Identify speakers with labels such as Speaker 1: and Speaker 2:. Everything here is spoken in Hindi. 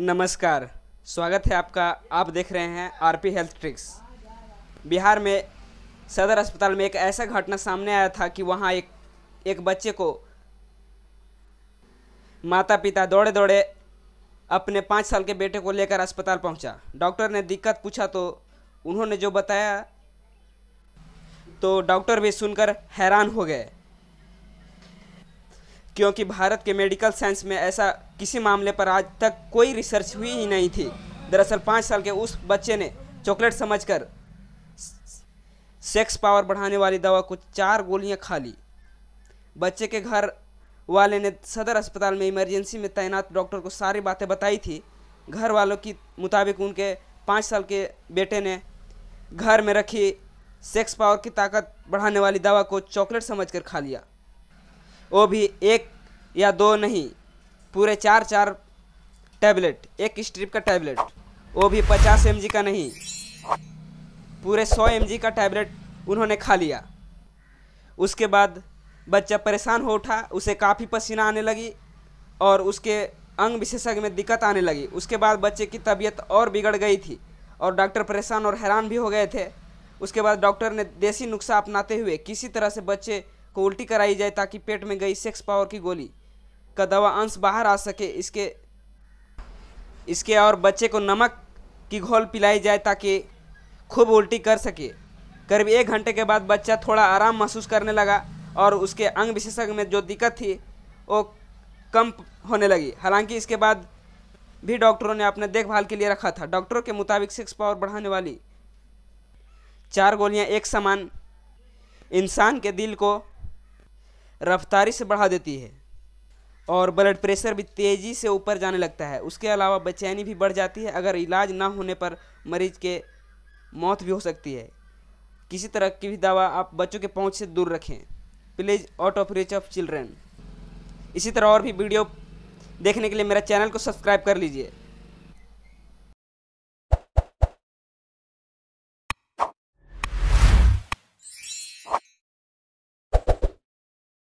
Speaker 1: नमस्कार स्वागत है आपका आप देख रहे हैं आरपी हेल्थ ट्रिक्स बिहार में सदर अस्पताल में एक ऐसा घटना सामने आया था कि वहाँ एक एक बच्चे को माता पिता दौड़े दौड़े अपने पाँच साल के बेटे को लेकर अस्पताल पहुँचा डॉक्टर ने दिक्कत पूछा तो उन्होंने जो बताया तो डॉक्टर भी सुनकर हैरान हो गए क्योंकि भारत के मेडिकल साइंस में ऐसा किसी मामले पर आज तक कोई रिसर्च हुई ही नहीं थी दरअसल पाँच साल के उस बच्चे ने चॉकलेट समझकर सेक्स पावर बढ़ाने वाली दवा को चार गोलियां खा ली बच्चे के घर वाले ने सदर अस्पताल में इमरजेंसी में तैनात डॉक्टर को सारी बातें बताई थी घर वालों के मुताबिक उनके पाँच साल के बेटे ने घर में रखी सेक्स पावर की ताकत बढ़ाने वाली दवा को चॉकलेट समझकर खा लिया वो भी एक या दो नहीं पूरे चार चार टैबलेट एक स्ट्रिप का टैबलेट वो भी पचास एम का नहीं पूरे सौ एम का टैबलेट उन्होंने खा लिया उसके बाद बच्चा परेशान हो उठा उसे काफ़ी पसीना आने लगी और उसके अंग विशेषज्ञ में दिक्कत आने लगी उसके बाद बच्चे की तबीयत और बिगड़ गई थी और डॉक्टर परेशान और हैरान भी हो गए थे उसके बाद डॉक्टर ने देसी नुस्खा अपनाते हुए किसी तरह से बच्चे को उल्टी कराई जाए ताकि पेट में गई सेक्स पावर की गोली का दवा अंश बाहर आ सके इसके इसके और बच्चे को नमक की घोल पिलाई जाए ताकि खूब उल्टी कर सके करीब एक घंटे के बाद बच्चा थोड़ा आराम महसूस करने लगा और उसके अंग विशेषज्ञ में जो दिक्कत थी वो कम होने लगी हालांकि इसके बाद भी डॉक्टरों ने अपने देखभाल के लिए रखा था डॉक्टरों के मुताबिक सिक्स पावर बढ़ाने वाली चार गोलियां एक समान इंसान के दिल को रफ्तारी से बढ़ा देती है और ब्लड प्रेशर भी तेज़ी से ऊपर जाने लगता है उसके अलावा बेचैनी भी बढ़ जाती है अगर इलाज ना होने पर मरीज के मौत भी हो सकती है किसी तरह की भी दवा आप बच्चों के पहुंच से दूर रखें please out of reach of children इसी तरह और भी वीडियो देखने के लिए मेरा चैनल को सब्सक्राइब कर लीजिए